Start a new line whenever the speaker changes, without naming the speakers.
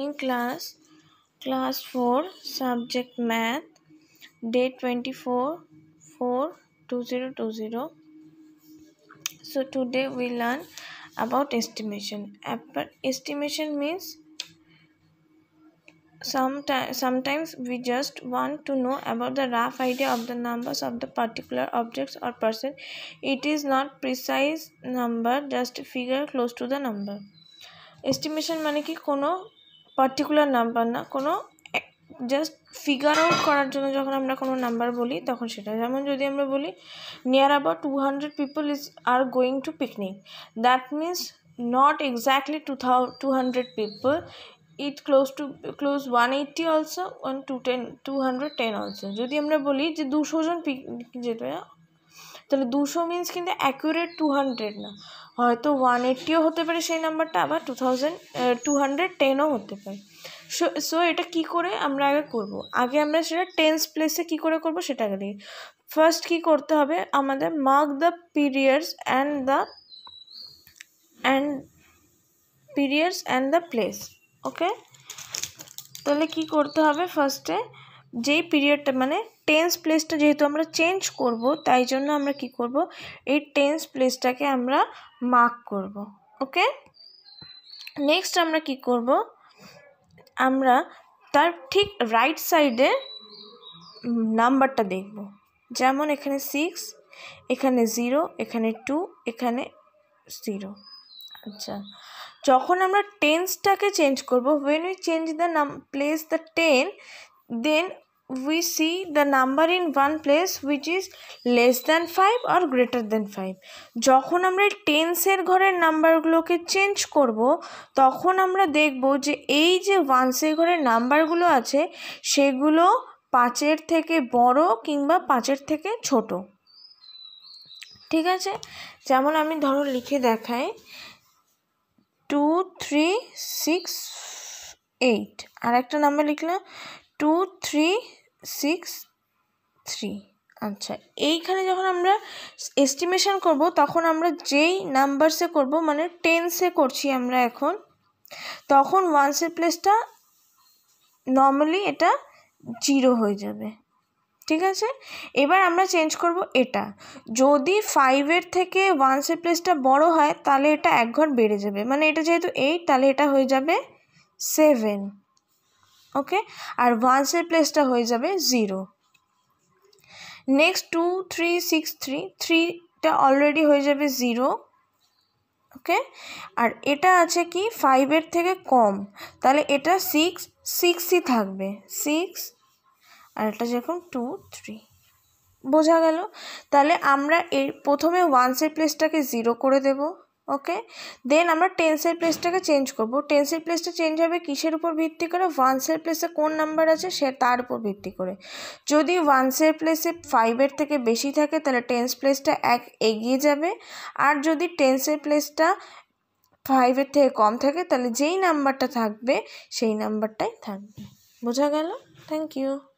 morning class, class 4, subject math, day 24 4 2020. So, today we learn about estimation. Estimation means sometimes sometimes we just want to know about the rough idea of the numbers of the particular objects or person it is not precise number just figure close to the number Estimation means কি কোনো particular number না কোনো just figure out করার জন্য যখন আমরা কোনো number বলি তখন সেটা যেমন যদি আমরা বলি near about two hundred people is are going to picnic that means not exactly two thou two hundred people it close to close one eighty also one two ten two hundred ten also যদি আমরা বলি যে দুশো জন pick যেটা তাহলে দুশো means কিন্তু accurate two hundred না হয়তো ওয়ান এইট্টিও হতে পারে সেই নাম্বারটা আবার টু থাউজেন্ড টু হান্ড্রেড টেনও হতে পারে সো সো এটা কী করে আমরা আগে করব আগে আমরা সেটা টেন্স প্লেসে কী করে করব সেটা আগে দেখি ফার্স্ট কী করতে হবে আমাদের mark the periods and the and periods and the place okay তাহলে কী করতে হবে ফার্স্টে যেই পিরিয়ডটা মানে টেন্স প্লেসটা যেহেতু আমরা চেঞ্জ করব তাই জন্য আমরা কি করব এই টেন্স প্লেসটাকে আমরা মার্ক করব ওকে নেক্সট আমরা কি করব আমরা তার ঠিক রাইট সাইডে নাম্বারটা দেখব যেমন এখানে সিক্স এখানে জিরো এখানে টু এখানে জিরো আচ্ছা যখন আমরা টেন্সটাকে চেঞ্জ করব ওয়েন উই চেঞ্জ দ্য নাম place the ten then we see the number in one place which is less than 5 or greater than 5 যখন আমরা টেন্সের ঘরের নাম্বারগুলোকে চেঞ্জ করব তখন আমরা দেখব যে এই যে ওয়ানসের ঘরের নাম্বারগুলো আছে সেগুলো পাঁচের থেকে বড় কিংবা পাঁচের থেকে ছোট ঠিক আছে যেমন আমি ধরো লিখে দেখাই টু থ্রি সিক্স এইট আর একটা নাম্বার লিখলাম টু থ্রি সিক্স থ্রি আচ্ছা এইখানে যখন আমরা এস্টিমেশন করব তখন আমরা যেই নাম্বারসে করব মানে টেন্সে করছি আমরা এখন তখন ওয়ান্সের প্লেসটা নর্মালি এটা জিরো হয়ে যাবে ঠিক আছে এবার আমরা চেঞ্জ করব এটা যদি ফাইভের থেকে ওয়ান্সের প্লেসটা বড় হয় তাহলে এটা এক ঘর বেড়ে যাবে মানে এটা যেহেতু এইট তাহলে এটা হয়ে যাবে সেভেন ওকে আর ওয়ান্সের প্লেসটা হয়ে যাবে zero next two three six three থ্রিটা অলরেডি হয়ে যাবে জিরো ওকে আর এটা আছে কি ফাইভের থেকে কম তাহলে এটা সিক্স সিক্সই থাকবে সিক্স আর এটা যেরকম টু থ্রি বোঝা গেল তাহলে আমরা এর প্রথমে ওয়ান্সের প্লেসটাকে জিরো করে দেবো ওকে দেন আমরা টেন্সের প্লেসটাকে চেঞ্জ করব টেন্সের প্লেসটা চেঞ্জ হবে কিসের উপর ভিত্তি করে ওয়ান্সের প্লেসে কোন নাম্বার আছে সে তার উপর ভিত্তি করে যদি ওয়ান্সের প্লেসে ফাইভের থেকে বেশি থাকে তাহলে টেন্স প্লেসটা এক এগিয়ে যাবে আর যদি টেন্সের প্লেসটা ফাইভের থেকে কম থাকে তাহলে যেই নাম্বারটা থাকবে সেই নাম্বারটাই থাকবে বোঝা গেল থ্যাংক ইউ